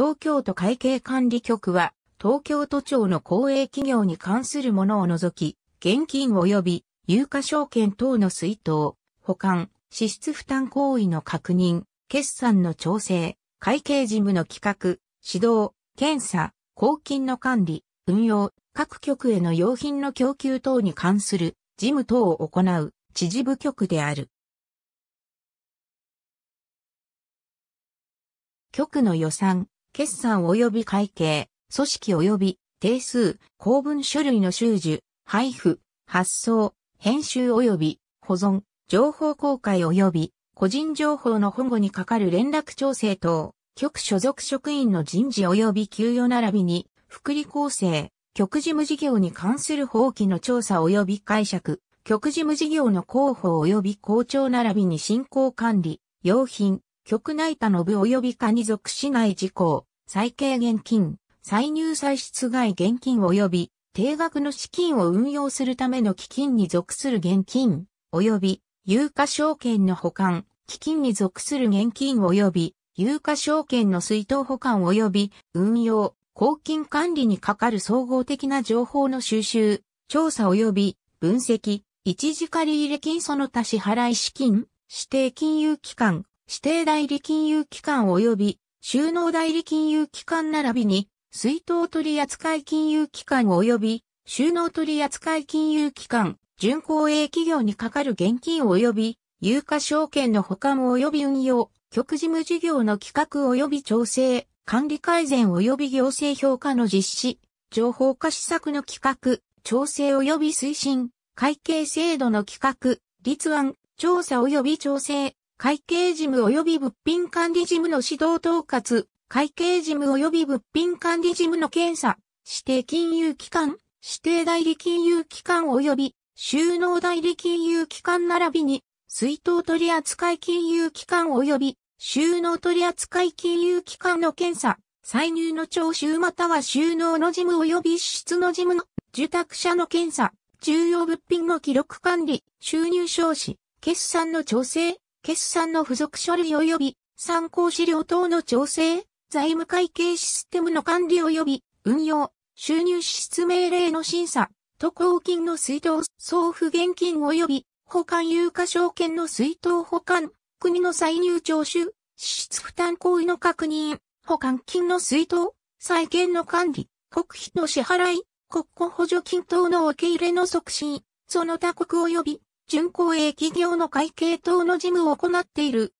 東京都会計管理局は、東京都庁の公営企業に関するものを除き、現金及び有価証券等の水筒、保管、支出負担行為の確認、決算の調整、会計事務の企画、指導、検査、公金の管理、運用、各局への用品の供給等に関する事務等を行う知事部局である。局の予算、決算及び会計、組織及び定数、公文書類の収受、配布、発送、編集及び保存、情報公開及び個人情報の保護に係る連絡調整等、局所属職員の人事及び給与並びに、福利厚生、局事務事業に関する法規の調査及び解釈、局事務事業の広報及び校長並びに進行管理、用品、局内他の部及び課に属しない事項、最軽現金、歳入歳出外現金及び定額の資金を運用するための基金に属する現金、及び有価証券の保管、基金に属する現金及び有価証券の水筒保管及び運用、公金管理に係る総合的な情報の収集、調査及び分析、一時借入金その他支払い資金、指定金融機関、指定代理金融機関及び収納代理金融機関並びに、水筒取扱金融機関及び収納取扱金融機関、準公営企業にかかる現金及び有価証券の保管及び運用、局事務事業の企画及び調整、管理改善及び行政評価の実施、情報化施策の企画、調整及び推進、会計制度の企画、立案、調査及び調整、会計事務及び物品管理事務の指導統括、会計事務及び物品管理事務の検査、指定金融機関、指定代理金融機関及び収納代理金融機関並びに、水筒取扱金融機関及び収納取扱金融機関の検査、歳入の徴収または収納の事務及び支出の事務の受託者の検査、重要物品の記録管理、収入消費、決算の調整、決算の付属書類及び参考資料等の調整、財務会計システムの管理及び運用、収入支出命令の審査、渡航金の水道、送付現金及び保管有価証券の水筒保管、国の歳入徴収、支出負担行為の確認、保管金の水筒、債権の管理、国費の支払い、国庫補助金等の受け入れの促進、その他国及び準公営企業の会計等の事務を行っている。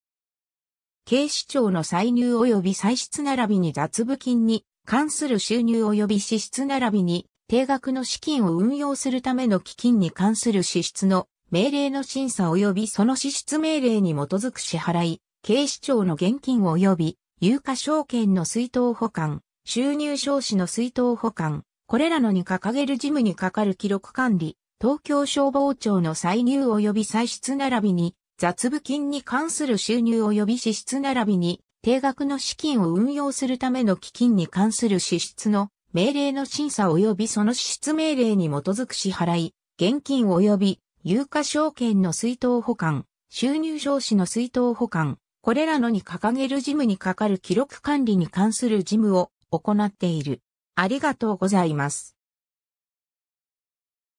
警視庁の歳入及び歳出並びに雑部金に関する収入及び支出並びに定額の資金を運用するための基金に関する支出の命令の審査及びその支出命令に基づく支払い、警視庁の現金及び有価証券の水筒保管、収入証紙の水筒保管、これらのに掲げる事務にかかる記録管理、東京消防庁の歳入及び歳出並びに、雑部金に関する収入及び支出並びに、定額の資金を運用するための基金に関する支出の命令の審査及びその支出命令に基づく支払い、現金及び有価証券の水筒保管、収入上司の水筒保管、これらのに掲げる事務に係る記録管理に関する事務を行っている。ありがとうございます。